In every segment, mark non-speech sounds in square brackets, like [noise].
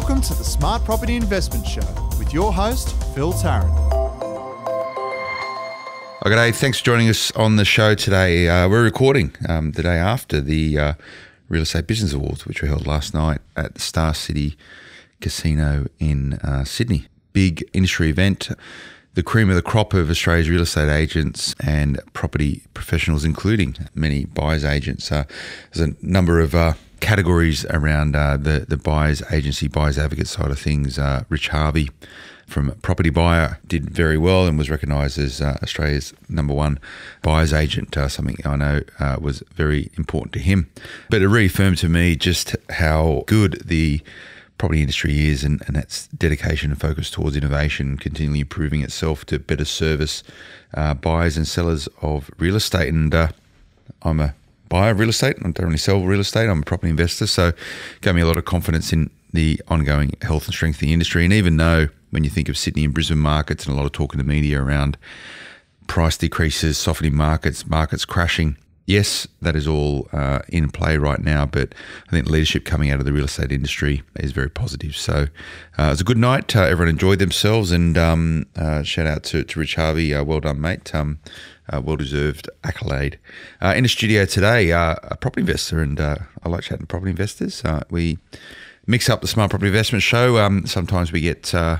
Welcome to the Smart Property Investment Show with your host, Phil Tarrant. Okay, oh, thanks for joining us on the show today. Uh, we're recording um, the day after the uh, Real Estate Business Awards, which were held last night at the Star City Casino in uh, Sydney. Big industry event the cream of the crop of Australia's real estate agents and property professionals, including many buyers agents. Uh, there's a number of uh, categories around uh, the the buyers agency, buyers advocate side of things. Uh, Rich Harvey from Property Buyer did very well and was recognised as uh, Australia's number one buyer's agent. Uh, something I know uh, was very important to him, but it reaffirmed to me just how good the property industry is and, and its dedication and focus towards innovation, continually improving itself to better service uh, buyers and sellers of real estate. And I'm a buy real estate. I don't really sell real estate. I'm a property investor. So it gave me a lot of confidence in the ongoing health and strength of the industry. And even though when you think of Sydney and Brisbane markets and a lot of talk in the media around price decreases, softening markets, markets crashing, yes, that is all uh, in play right now, but I think leadership coming out of the real estate industry is very positive. So uh, it was a good night. Uh, everyone enjoyed themselves, and um, uh, shout out to, to Rich Harvey. Uh, well done, mate. Um, uh, well deserved accolade. Uh, in the studio today, uh, a property investor, and uh, I like chatting to property investors. Uh, we mix up the Smart Property Investment Show. Um, sometimes we get uh,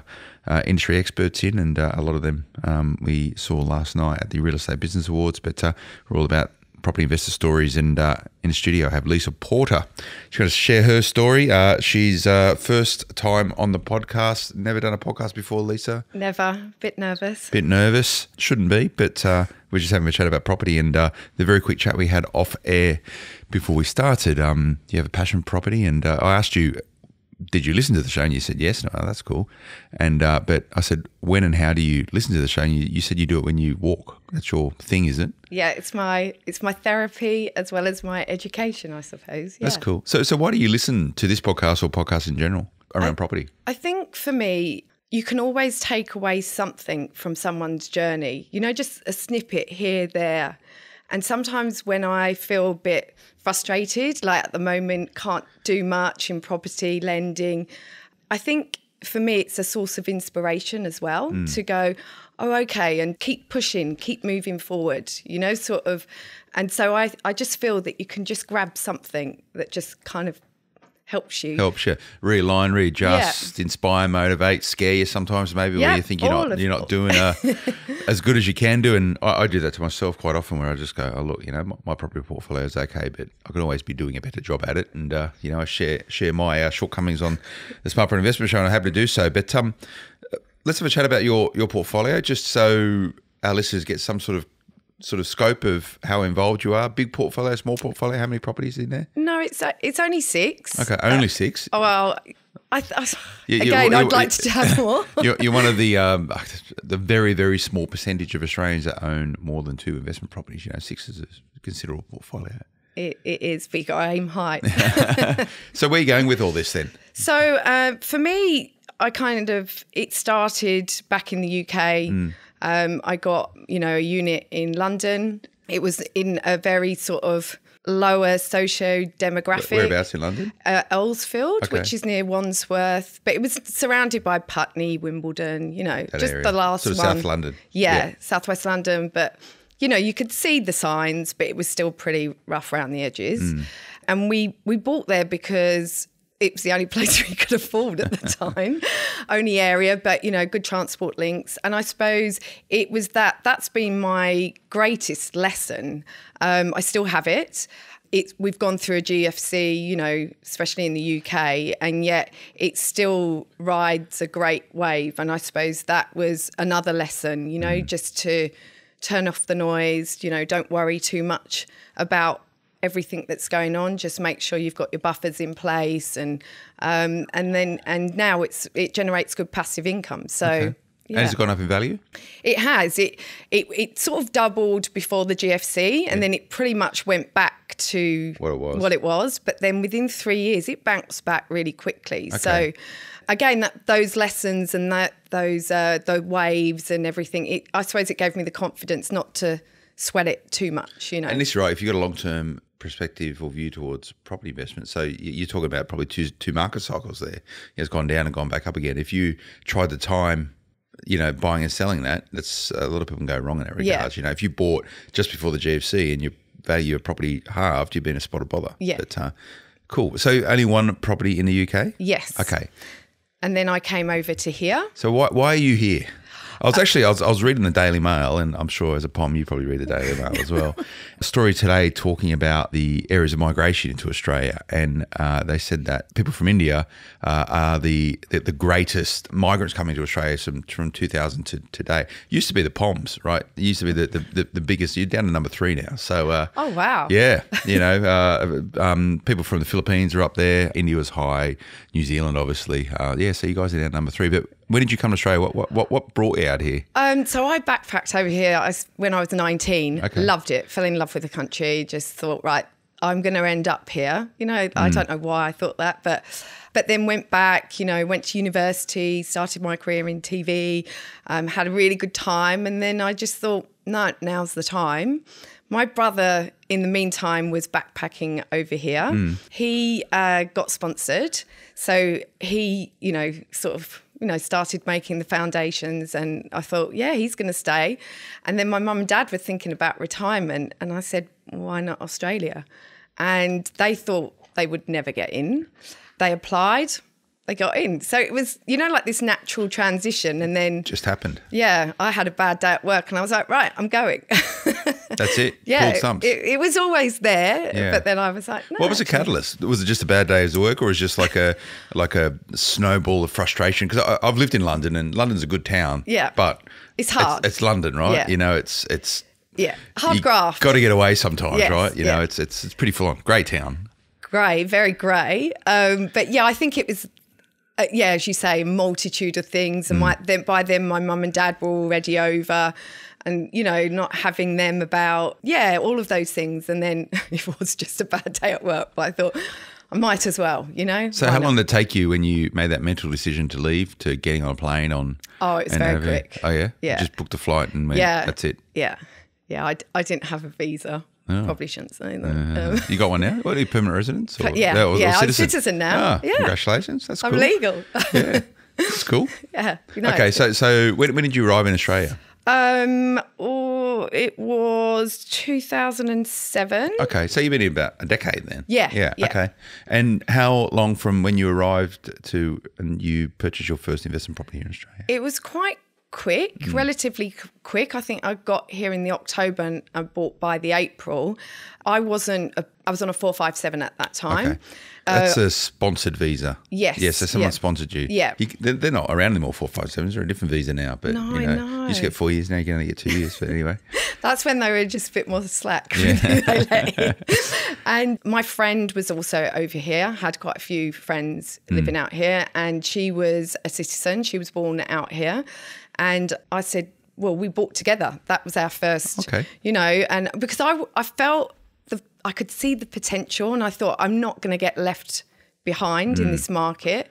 industry experts in, and a lot of them um, we saw last night at the Real Estate Business Awards. But we're all about Property Investor Stories, in uh, in the studio I have Lisa Porter. She's going to share her story. Uh, she's uh, first time on the podcast. Never done a podcast before, Lisa. Never. Bit nervous. Bit nervous. Shouldn't be, but uh, we're just having a chat about property and uh, the very quick chat we had off air before we started. Um, you have a passion property, and uh, I asked you did you listen to the show? And you said yes. No, oh, that's cool. And uh, but I said, when and how do you listen to the show? And you, you, said you do it when you walk. That's your thing, is it? Yeah, it's my it's my therapy as well as my education, I suppose. Yeah. That's cool. So so why do you listen to this podcast or podcasts in general around I, property? I think for me, you can always take away something from someone's journey. You know, just a snippet here, there. And sometimes when I feel a bit frustrated, like at the moment, can't do much in property lending. I think for me, it's a source of inspiration as well mm. to go, oh, okay, and keep pushing, keep moving forward, you know, sort of. And so I, I just feel that you can just grab something that just kind of helps you. Helps you realign, readjust, yeah. inspire, motivate, scare you sometimes maybe when where you think you're not you're not doing uh, a, [laughs] as good as you can do. And I, I, do that to myself quite often where I just go, oh look, you know, my, my property portfolio is okay, but I can always be doing a better job at it. And uh, you know, I share share my uh, shortcomings on the Smart Property Investment Show, and I'm happy to do so. But um, let's have a chat about your your portfolio, just so our listeners get some sort of sort of scope of how involved you are? Big portfolio, small portfolio. How many properties in there? No, it's uh, it's only six. Okay, only uh, six. Oh well. I, you, again, you're, I'd you're, like to have [laughs] more. you're, you're, one of the [laughs] um, the very very small percentage of Australians that own more than two investment properties. You know, six is a considerable portfolio. It, it is big. I aim high. [laughs] so where are you going with all this then? So uh, for me, I kind of it started back in the UK. Mm. Um, I got, you know, a unit in London. It was in a very sort of lower socio demographic. Whereabouts in London? Uh, okay. which is near Wandsworth, but it was surrounded by Putney, Wimbledon, you know, that just area. the last sort of one. South London. Yeah, yeah, southwest London. But, you know, you could see the signs, but it was still pretty rough around the edges. Mm. And we, we bought there because it was the only [laughs] place we could afford at the [laughs] time, only area, but you know, good transport links. And I suppose it was that that's been my greatest lesson. Um, I still have it. we've gone through a GFC, you know, especially in the UK, and yet it still rides a great wave. And I suppose that was another lesson, you know, mm. just to turn off the noise, you know, don't worry too much about everything that's going on. Just make sure you've got your buffers in place, and um, and then and now it's it generates good passive income. So. Okay. Yeah. And has it gone up in value? It has. It, it it sort of doubled before the GFC, and yeah. then it pretty much went back to what it was. What it was, but then within three years, it bounced back really quickly. Okay. So, again, that, those lessons and that those uh, the waves and everything, it, I suppose it gave me the confidence not to sweat it too much. You know, and this right, if you've got a long term perspective or view towards property investment. So you're talking about probably two two market cycles there. It's gone down and gone back up again. If you tried the time, you know, buying and selling that, that's a lot of people go wrong in that regards. Yeah. You know, if you bought just before the GFC and your value of property halved, you've been a spot of bother. Yeah. But, uh, cool. So only one property in the UK. Yes. Okay. And then I came over to here. So why why are you here? I was actually I was, I was reading the Daily Mail, and I'm sure as a pom you probably read the Daily Mail as well. [laughs] a story today talking about the areas of migration into Australia, and uh, they said that people from India uh, are the, the, the greatest migrants coming to Australia from, from 2000 to today. Used to be the Poms, right? It used to be the the, the, the biggest. You're down to number three now. So uh, oh wow, yeah, you [laughs] know, uh, um, people from the Philippines are up there. India was high. New Zealand, obviously, uh, yeah. So you guys are down number three, but when did you come to Australia? What what what, brought you out here? Um, so I backpacked over here when I was 19. Okay. Loved it. Fell in love with the country. Just thought, right, I'm going to end up here. You know, mm. I don't know why I thought that, but but then went back. You know, went to university, started my career in TV, um, had a really good time, and then I just thought, no, now's the time. My brother, in the meantime, was backpacking over here. Mm. He uh, got sponsored, so he, you know, sort of you know, started making the foundations and I thought, yeah, he's going to stay. And then my mum and dad were thinking about retirement and I said, why not Australia? And they thought they would never get in. They applied, they got in. So it was, you know, like this natural transition. And then just happened. Yeah, I had a bad day at work and I was like, right, I'm going. [laughs] That's it. [laughs] Yeah. It, it, was always there, yeah. but then I was like, no, What was actually. the catalyst? Was it just a bad day's work or was it just like a [laughs] like a snowball of frustration? Because I've lived in London and London's a good town. Yeah. But it's hard. It's, it's London, right? Yeah. You know, it's it's yeah, hard graft. Got to get away sometimes, yes. right? You yeah. know, it's it's it's pretty full on. Grey town. Grey, very grey. Um, but yeah, I think it was uh, yeah, as you say, a multitude of things. And mm. my, then, by then, my mum and dad were already over and, you know, not having them about, yeah, all of those things. And then [laughs] it was just a bad day at work, but I thought, I might as well, you know. So, how long did it take you when you made that mental decision to leave to getting on a plane on? Oh, it's very over, quick. Oh, yeah? Yeah. You just booked a flight and went, yeah. that's it. Yeah. Yeah. I, I didn't have a visa. Oh. Probably shouldn't say that. Uh, um. You got one now? What are you, permanent residence? Or, yeah. Or, or yeah, citizen? I'm citizen now. Ah, yeah. Congratulations. That's cool. I'm legal. yeah. That's cool. [laughs] yeah. You know. Okay. So, so when, when did you arrive in Australia? Um, or oh, it was 2007. Okay, so you've been in about a decade then. Yeah, yeah, yeah. Okay, and how long from when you arrived to and you purchased your first investment property here in Australia? It was quite quick, mm. relatively quick. I think I got here in the October and I bought by the April. I wasn't a I was on a 457 at that time. Okay. That's uh, a sponsored visa. Yes. Yes. so someone yeah. sponsored you. Yeah. You, they're, they're, not around anymore, 457s. They're a different visa now. But, no, you know, no. you just get four years now, you only get two years. But anyway. [laughs] That's when they were just a bit more slack. Yeah. [laughs] and my friend was also over here, had quite a few friends mm. living out here. And she was a citizen. She was born out here. And I said, well, we bought together. That was our first, okay. you know, and because I, I felt I could see the potential and I thought I'm not going to get left behind mm. in hmm. this market.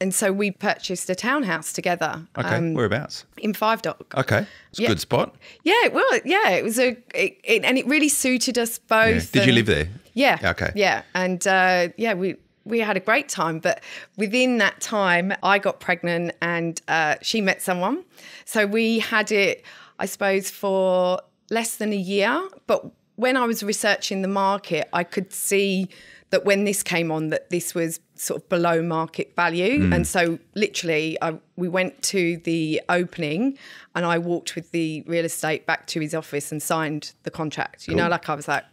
And so we purchased a townhouse together. Okay, um, whereabouts? In Five Dock. Okay, it's yeah. a good spot. Yeah, well, yeah, it was a, it, it, and it really suited us both. Yeah. Did and, you live there? Yeah. Okay. Yeah, and uh, yeah, we we had a great time. But within that time, I got pregnant and uh, she met someone. So we had it, I suppose, for less than a year, but when I was researching the market, I could see that when this came on, that this was sort of below market value. Mm. And so, literally, I, we went to the opening, and I walked with the real estate back to his office and signed the contract. You cool. know, like I was like,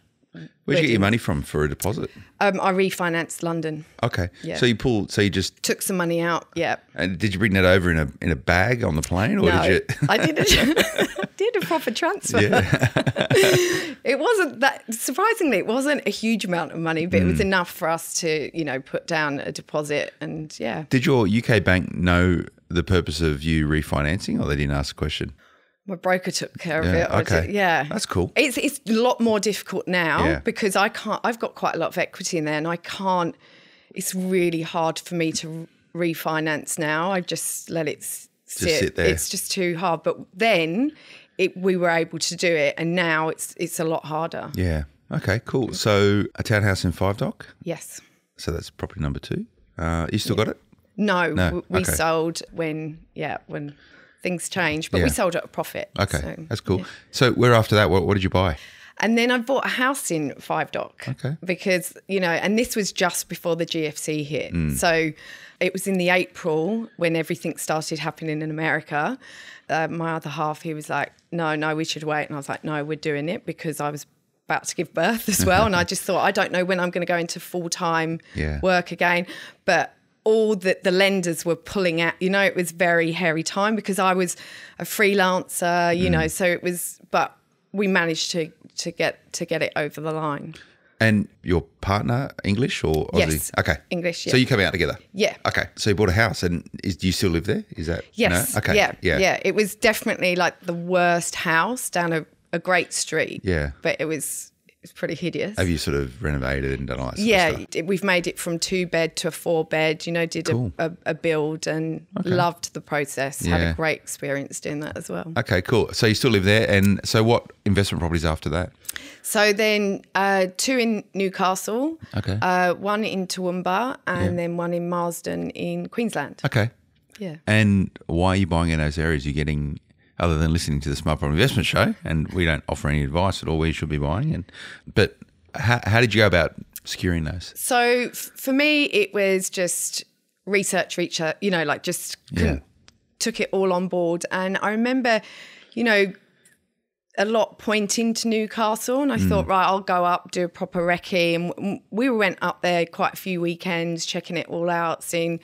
Where'd you get your money from for a deposit? Um, I refinanced London. Okay, yeah. so you pulled, so you just took some money out. Yeah. And did you bring that over in a in a bag on the plane, or no, did you? [laughs] I did a, [laughs] did a proper transfer. Yeah. [laughs] it wasn't that surprisingly, it wasn't a huge amount of money, but mm. it was mm. enough for us to you know put down a deposit and yeah. Did your UK bank know the purpose of you refinancing, or they didn't ask a question? my broker took care of it. Okay. yeah. That's cool. It's it's a lot more difficult now yeah. because I can't I've got quite a lot of equity in there and I can't it's really hard for me to refinance now. I just let it sit. Just sit there. It's just too hard. But then it, we were able to do it and now it's it's a lot harder. Yeah. Okay, cool. So a townhouse in Five Dock? Yes. So that's property number two. Uh, you still yeah. got it? No, no. we okay. sold when yeah, when things change, but yeah. we sold at a profit. Okay, so, that's cool. Yeah. So we're after that. What, what, did you buy? And then I bought a house in Five Dock. Okay. Because, you know, and this was just before the GFC hit. Mm. So it was in the April when everything started happening in America. Uh, my other half, he was like, no, no, we should wait. And I was like, no, we're doing it because I was about to give birth as well. and I [laughs] just thought, I don't know when I'm going to go into full time yeah. work again. But all that the lenders were pulling at. You know, it was very hairy time because I was a freelancer, you mm. know, so it was but we managed to to get to get it over the line. And your partner English or Aussie? Yes. Okay. English. Yeah. So you came out together. Yeah. Okay. So you bought a house, and is, do you still live there? Is that yes? No? Okay. Yeah. yeah. Yeah. It was definitely like the worst house down a, a great street. Yeah. But it was it's pretty hideous. Have you sort of renovated and done all that? yeah, we've made it from two bed to a four bed. You know, did cool. a, a, a, build and okay. loved the process. Yeah. Had a great experience doing that as well. Okay, cool. So you still live there, and so what investment properties after that? So then uh, two in Newcastle. Okay. Uh, one in Toowoomba, and yeah. then one in Marsden in Queensland. Okay. Yeah. And why are you buying in those areas? You're getting other than listening to the Smart Problem Investment Show, and we don't offer any advice at all We should be buying. And but how, how did you go about securing those? So for me, it was just research, research. You know, like just yeah. took it all on board. And I remember, you know, a lot pointing to Newcastle, and I mm. thought, right, I'll go up, do a proper recce. And we went up there quite a few weekends, checking it all out, seeing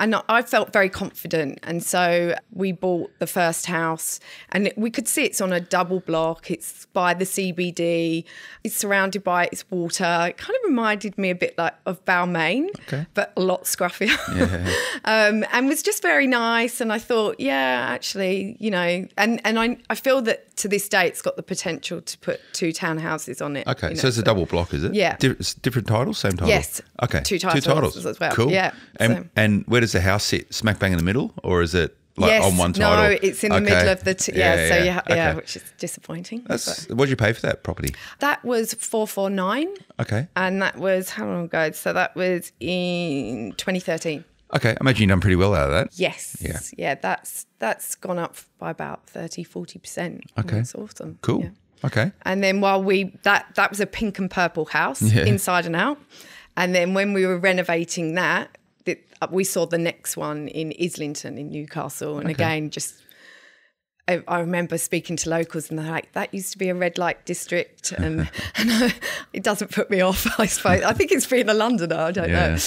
and I felt very confident. And so we bought the first house, and we could see it's on a double block. It's by the CBD, it's surrounded by its water. It kind of reminded me a bit like of Balmain, okay. but a lot scruffier. Yeah. [laughs] um, and was just very nice. And I thought, yeah, actually, you know, and, and I, I feel that to this day, it's got the potential to put two townhouses on it. Okay. know, so it's a double block, is it? Yeah. different titles, same title? Yes. Okay. Two titles, two titles. as well. Cool. Yeah. And, so. and where does does the house sit? Smack bang in the middle, or is it like yes, on one title? No, it's in okay. the middle of the t- yeah, yeah, So yeah, okay. yeah, which is disappointing. what did you pay for that property? That was four four nine. Okay, and that was how long ago? So that was in twenty thirteen. Okay, I imagine you've done pretty well out of that. Yes. Yeah. Yeah, that's that's gone up by about 30, 40%. Okay. That's awesome. Cool. Yeah. Okay. And then while we that that was a pink and purple house yeah. inside and out. And then when we were renovating that, uh, we saw the next one in Islington in Newcastle, and okay. again, just I, I, remember speaking to locals, and they're like, "That used to be a red light district," [laughs] and, and it doesn't put me off. [laughs] I suppose I think it's being a Londoner. I don't yeah. know.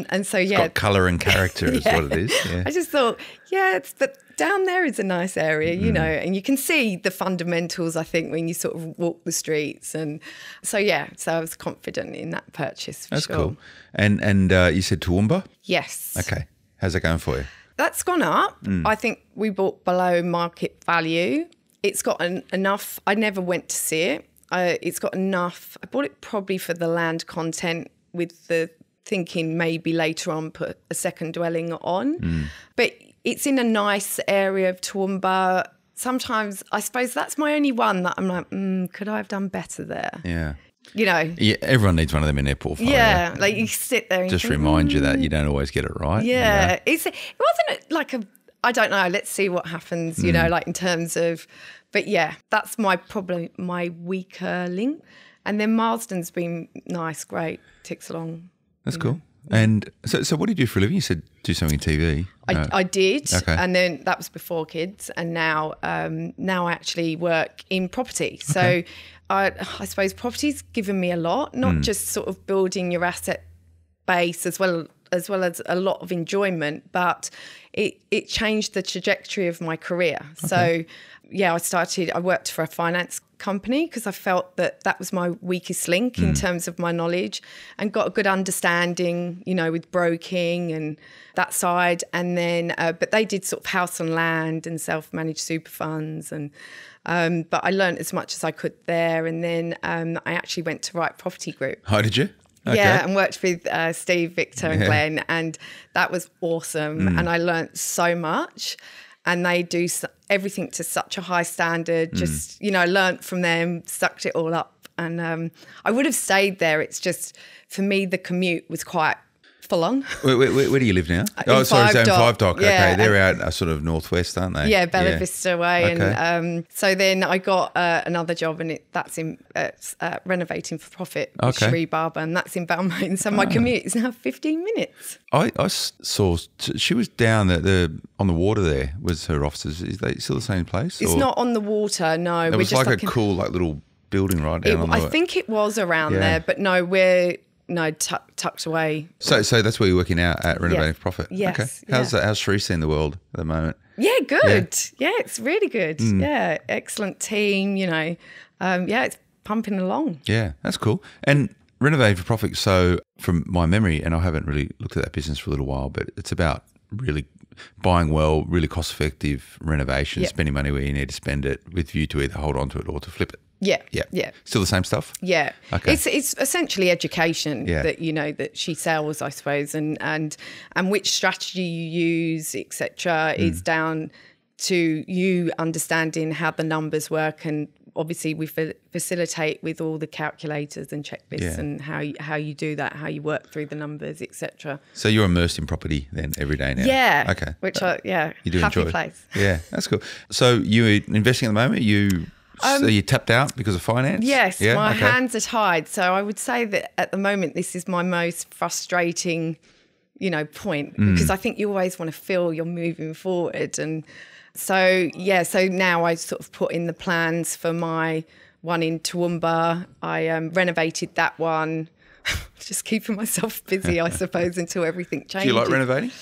Um, and so yeah, it's got colour and character is [laughs] what it is. Yeah. I just thought, yeah, it's but down there is a nice area, you mm. know, and you can see the fundamentals, I think, when you sort of walk the streets. And so, yeah, so I was confident in that purchase. That's sure. cool. And and uh, you said Toowoomba? Yes. Okay. How's it going for you? That's gone up. Mm. I think we bought below market value. It's got an, enough, I never went to see it. Uh, it's got enough. I bought it probably for the land content with the thinking maybe later on put a second dwelling on. Mm. But it's in a nice area of Toowoomba. Sometimes I suppose that's my only one that I'm like, mm, could I have done better there? Yeah. You know, yeah, everyone needs one of them in their portfolio. Yeah, like you sit there. Just think, remind mm. you that hmm. you don't always get it right. Yeah, you know? it's it wasn't like a I don't know. Let's see what happens. You mm. know, like in terms of, but yeah, that's my problem, my weaker link. And then Marsden's been nice, great, ticks along. That's cool. Know. And so, so what did you do for a living? You said do something in TV. I, uh, I did, okay. and then that was before kids, and now um, now I actually work in property. So, okay. I, I suppose property's given me a lot, not mm. just sort of building your asset base as well as well as a lot of enjoyment, but it, it changed the trajectory of my career. Okay. So, yeah, I started, I worked for a finance company because I felt that that was my weakest link mm. in hmm. terms of my knowledge and got a good understanding, you know, with broking and that side. And then, uh, but they did sort of house and land and self managed super funds. And, um, but I learned as much as I could there. And then um, I actually went to Wright Property Group. How oh, did you? Okay. Yeah, and worked with uh, Steve, Victor, and Glenn, and that was awesome. Mm. And I learned so much. And they do everything to such a high standard. Mm. Just you know, learnt from them, sucked it all up, and um, I would have stayed there. It's just for me, the commute was quite for long. Where, where, where do you live now? Uh, in oh, sorry, Zone Dock. Five Dock. Yeah, okay, they're um, out uh, sort of northwest, aren't they? Yeah, Bella yeah. Vista way. Okay. And um, so then I got uh, another job, and it, that's in uh, renovating for profit, okay. Sri Barber, and that's in Balmain. [laughs] So my ah. commute is now fifteen minutes. I, I saw she was down at the on the water. There was her offices. Is they still the same place? It's or? not on the water. No, it was like, like a in, cool like little building right down. It, I think it was around yeah. there, but no, we're no, tucked away. So, so that's where you're working out at Renovating yeah. Profit. Yes. Okay. How's yeah. how's uh, Sheree seeing the world at the moment? Yeah, good. Yeah, yeah it's really good. Mm. Yeah, excellent team. You know, um, yeah, it's pumping along. Yeah, that's cool. And Renovating for Profit. So, from my memory, and I haven't really looked at that business for a little while, but it's about really buying well, really cost effective renovation, yep. spending money where you need to spend it with view to either hold on to it or to flip it. Yeah, yeah, yeah. Still the same stuff. Yeah, okay. It's it's essentially education yeah. that you know that she sells, I suppose, and and and which strategy you use, etc., mm. is down to you understanding how the numbers work, and obviously we fa facilitate with all the calculators and checklists yeah. and how you, how you do that, how you work through the numbers, etc. So you're immersed in property then every day now. Yeah. Okay. Which so yeah you do happy enjoy. place. Yeah, that's cool. So you're investing at the moment. You um, so you tapped out because of finance? Yes, yeah? my okay. hands are tied. So I would say that at the moment, this is my most frustrating, you know, point mm. because I think you always want to feel you're moving forward. And so, yeah, so now I sort of put in the plans for my one in Toowoomba. I um, renovated that one. [laughs] Just keeping myself busy, I [laughs] suppose, until everything changes. Do you like renovating?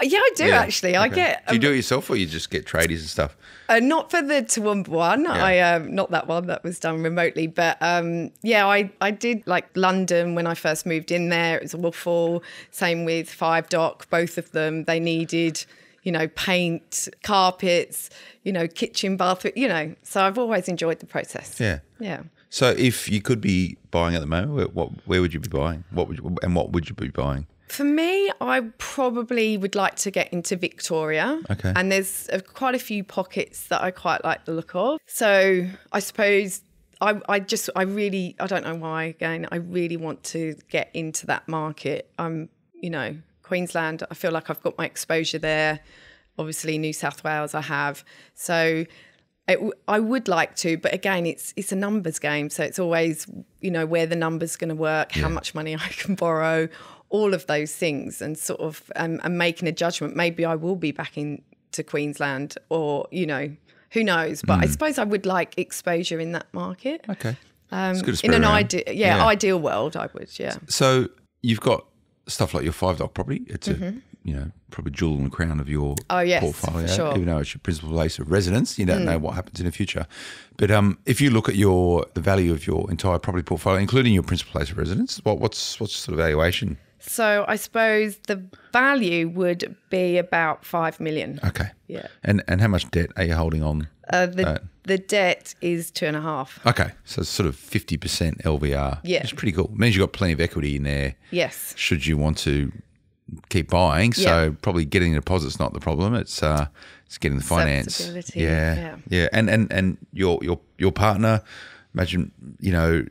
Uh, yeah, I do yeah. actually. Okay. I get. do you um, do it yourself, or you just get tradies and stuff? Uh, not for the Toowoomba one. Yeah. I um, not that one that was done remotely, but um, yeah, I I did like London when I first moved in there. It was awful. Same with Five Dock. Both of them they needed you know, paint, carpets, you know, kitchen, bathroom, you know. So I've always enjoyed the process. Yeah. Yeah. So if you could be buying at the moment, what, where would you be buying? What would you, and what would you be buying? For me, I probably would like to get into Victoria. Okay. And there's a, quite a few pockets that I quite like the look of. So I suppose I, I just, I really, I don't know why again, I really want to get into that market. I'm, you know, Queensland, I feel like I've got my exposure there. Obviously, New South Wales, I have. So I would like to, but again, it's it's a numbers game, so it's always you know where the numbers going to work, yeah. how much money [laughs] I can borrow, all of those things and sort of um, and making a judgment. Maybe I will be back into Queensland or, you know, who knows? But mm. I hmm. suppose I would like exposure in that market. Okay. Um, in an ideal, yeah, yeah, ideal world, I would, yeah. So you've got stuff like your five dog property. It's mm-hmm. a you know, probably jewel and the crown of your oh, yes, portfolio, sure. even though it's your principal place of residence. You don't mm. know what happens in the future. But um, if you look at your the value of your entire property portfolio, including your principal place of residence, what, what's what's sort of valuation so I suppose the value would be about five million. Okay. Yeah. And and how much debt are you holding on? Uh, the uh, the debt is two and a half. Okay, so it's sort of fifty percent LVR. Yeah, it's pretty cool. It means you've got plenty of equity in there. Yes. Should you want to keep buying, yeah. so probably getting a deposit's not the problem. It's uh, it's getting the finance. Yeah. yeah, yeah, and and and your your your partner. Imagine you know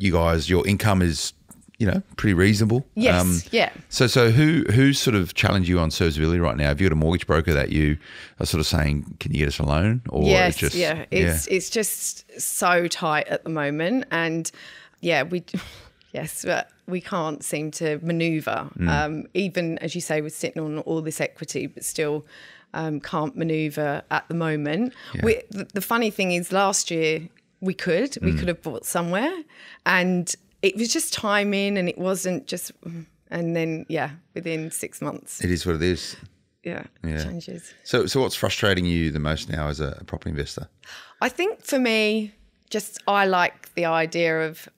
you guys, your income is you know, pretty reasonable. Yes. Um, yeah. So, so who who sort of challenge you on serviceability right now? Have you got a mortgage broker that you are sort of saying, "Can you get us a loan?" Or yes, just, yeah, it's yeah. it's just so tight at the moment, and yeah, we [laughs] yes, but we can't seem to manoeuvre. Mm. Um, even as you say, we're sitting on all this equity, but still. Um, can't maneuver at the moment. Yeah. We, the, the funny thing is, last year we could. We mm. could have bought somewhere. And it was just timing and it wasn't just and then yeah within six months it is what it is yeah, yeah. changes so so what's frustrating you the most now as a property investor i think for me just i like the idea of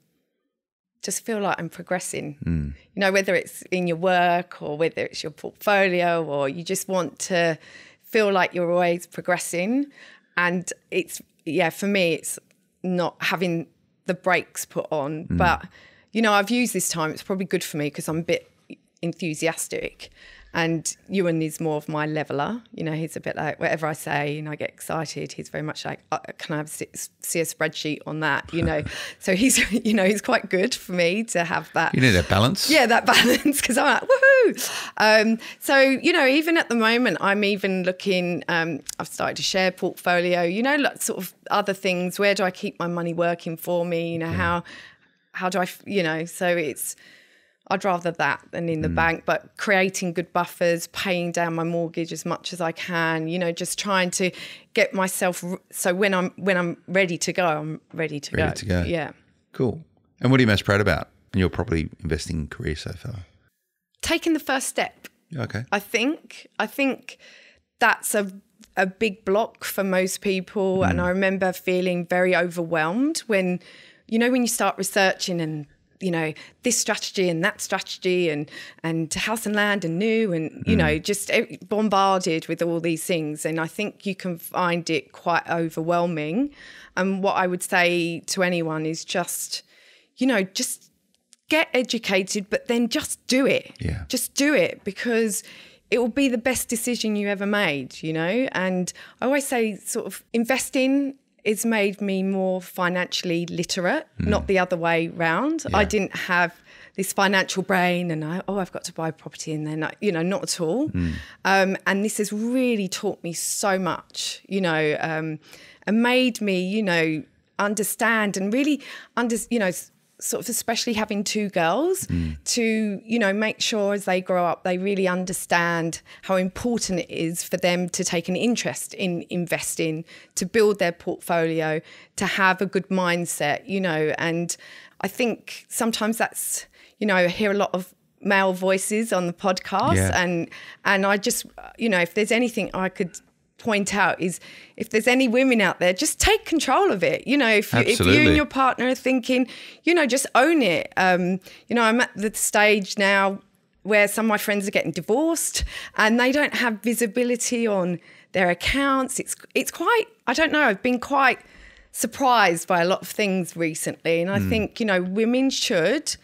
just feel like i'm progressing mm. you know whether it's in your work or whether it's your portfolio or you just want to feel like you're always progressing and it's yeah for me it's not having the brakes put on. Mm. But, you know, I've used this time. It's probably good for me because I'm a bit enthusiastic. And Ewan is more of my leveler. You know, he's a bit like whatever I say, you know, I get excited. He's very much like, oh, can I have, see a spreadsheet on that? You know, [laughs] so he's, [laughs] you know, he's quite good for me to have that. You need that balance. Yeah, that [laughs] balance because I'm like, woohoo. Um, so, you know, even at the moment, I'm even looking, um, I've started to share portfolio, you know, lots sort of other things. Where do I keep my money working for me? You know, mm. how, how do I, you know, so it's, I'd rather that than in the mm. bank, but creating good buffers, paying down my mortgage as much as I can, you know, just trying to get myself so when I'm when I'm ready to go, I'm ready to ready go. to go. Yeah. Cool. And what are you most proud about in your property investing career so far? Taking the first step. Okay. I think I think that's a a big block for most people mm. and I remember feeling very overwhelmed when you know when you start researching and you know this strategy and that strategy and and house and land and new and you mm. know just bombarded with all these things and i think you can find it quite overwhelming and what i would say to anyone is just you know just get educated but then just do it yeah just do it because it will be the best decision you ever made, you know? And I always say, sort of, invest in it's made me more financially literate, mm. not the other way round. Yeah. I didn't have this financial brain and I, oh, I've got to buy property and then, I, you know, not at all. Mm. Um, and this has really taught me so much, you know, um, and made me, you know, understand and really under, you know, sort of especially having two girls mm. to you know make sure as they grow up they really understand how important it is for them to take an interest in investing to build their portfolio to have a good mindset you know and i think sometimes that's you know i hear a lot of male voices on the podcast yeah. and and i just you know if there's anything i could point out is if there's any women out there, just take control of it. You know, if you, if you and your partner are thinking, you know, just own it. Um, you know, I'm at the stage now where some of my friends are getting divorced and they don't have visibility on their accounts. It's it's quite I don't know, I've been quite surprised by a lot of things recently and I mm. think, you know, women should,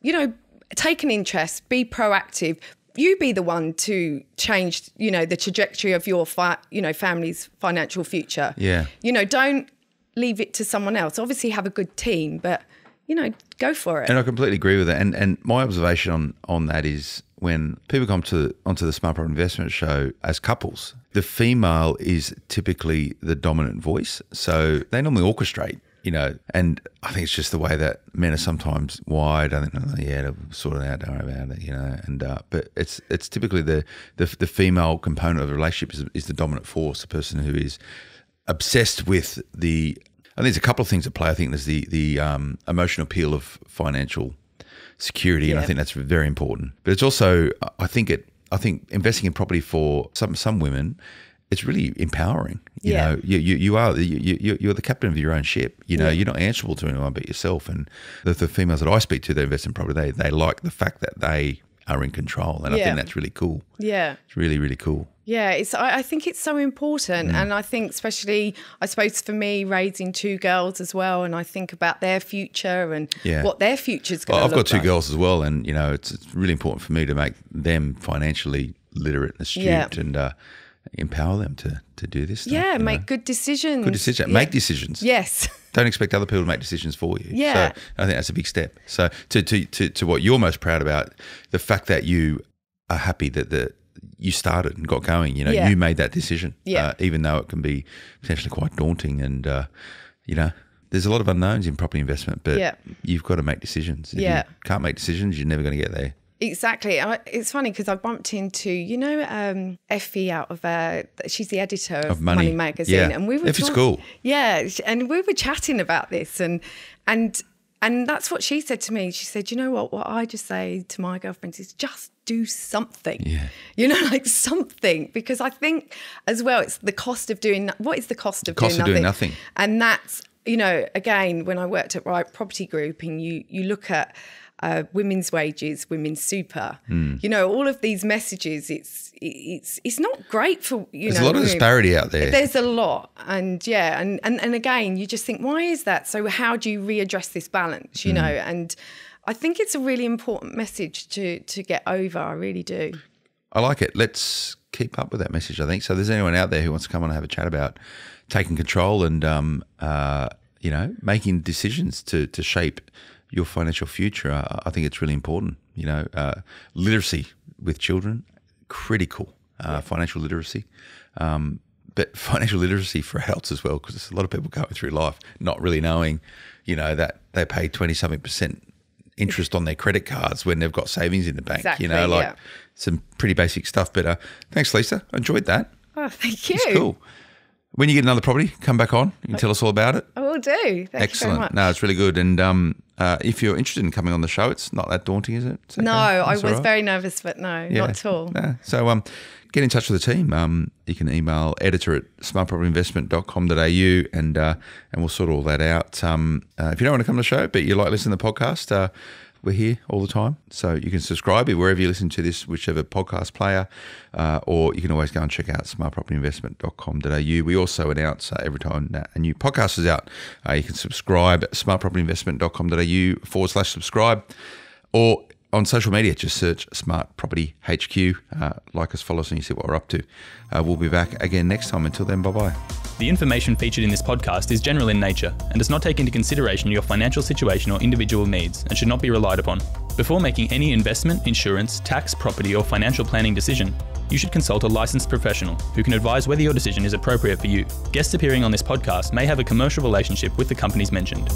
you know, take an interest, be proactive, you be the one to change, you know, the trajectory of your, fi- you know, family's financial future. Yeah. You know, don't leave it to someone else. Obviously, have a good team, but you know, go for it. And I completely agree with that. And and my observation on on that is when people come to onto the Smart Property Investment Show as couples, the female is typically the dominant voice, so they normally orchestrate you know, and I think it's just the way that men are sometimes wired. I think, oh, yeah, to sort it out, don't worry about it, you know. And uh, but it's it's typically the, the the female component of the relationship is, is the dominant force, the person who is obsessed with the. I think there's a couple of things at play. I think there's the the um, emotional appeal of financial security, yeah. and I think that's very important. But it's also, I think it, I think investing in property for some some women it's really empowering. You yeah. know, you, you, you are you, you you're the captain of your own ship. You know, yeah. you're not answerable to anyone but yourself. And the, the females that I speak to that invest in property, they they like the fact that they are in control, and yeah. I think that's really cool. Yeah, it's really really cool. Yeah, it's. I, I think it's so important, mm. and I think especially, I suppose for me, raising two girls as well, and I think about their future and yeah. what their future's going. Well, I've got two like. girls as well, and you know, it's, it's, really important for me to make them financially literate and astute, yeah. and. Uh, empower them to to do this. Stuff, yeah, make know? good decisions. Good decisions. Yeah. Make decisions. Yes. [laughs] Don't expect other people to make decisions for you. Yeah. So I think that's a big step. So to to to, to what you're most proud about, the fact that you are happy that the you started and got going. You know, yeah. you made that decision. Yeah. Uh, even though it can be potentially quite daunting, and uh, you know, there's a lot of unknowns in property investment, but yeah. you've got to make decisions. If yeah. you can't make decisions, you're never going to get there. Exactly. I, it's funny because I bumped into you know um, Effie out of uh, she's the editor of, of Money. Money. magazine, yeah. and we were Effie's talk- cool. Yeah, and we were chatting about this, and and and that's what she said to me. She said, "You know what? What I just say to my girlfriends is just do something. Yeah. You know, like something." Because I think as well, it's the cost of doing. What is the cost of, the cost doing, of nothing? doing nothing? And that's you know, again, when I worked at Right Property Group, and you you look at uh, women's wages, women's super. Mm. You know, all of these messages. It's it's it's not great for you. There's know, a lot of disparity out there. There's a lot, and yeah, and and and again, you just think, why is that? So how do you readdress this balance? You mm. know, and I think it's a really important message to to get over. I really do. I like it. Let's keep up with that message. I think so. There's anyone out there who wants to come on and have a chat about taking control and um, uh, you know making decisions to to shape your financial future, I, I think it's really important. You know, uh, literacy with children, critical uh, yeah. financial literacy. Um, but [laughs] financial literacy for adults as well, because there's a lot of people going through life not really knowing, you know, that they pay 20 something percent interest on their credit cards when they've got savings in the bank, exactly, you know, like yeah. some pretty basic stuff. But uh, thanks, Lisa. I enjoyed that. Oh, thank you. It's cool. When you get another property, come back on and tell us all about it. I will do. Thank Excellent. No, it's really good. And um, uh, if you're interested in coming on the show, it's not that daunting, is it? No, I was right. very nervous, but no, yeah. not at all. Yeah. So um, get in touch with the team. Um, you can email editor at smartpropertyinvestment.com.au and uh, and we'll sort all that out. Um, uh, if you don't want to come to the show, but you like listening to the podcast, uh, we're here all the time. So you can subscribe wherever you listen to this, whichever podcast player, uh, or you can always go and check out smartpropertyinvestment.com.au. We also announce uh, every time a new podcast is out. Uh, you can subscribe at smartpropertyinvestment.com.au forward slash subscribe, or on social media, just search Smart Property HQ. Uh, like us, follow us, and you see what we're up to. Uh, we'll be back again next time. Until then, bye bye. The information featured in this podcast is general in nature and does not take into consideration your financial situation or individual needs and should not be relied upon. Before making any investment, insurance, tax, property, or financial planning decision, you should consult a licensed professional who can advise whether your decision is appropriate for you. Guests appearing on this podcast may have a commercial relationship with the companies mentioned.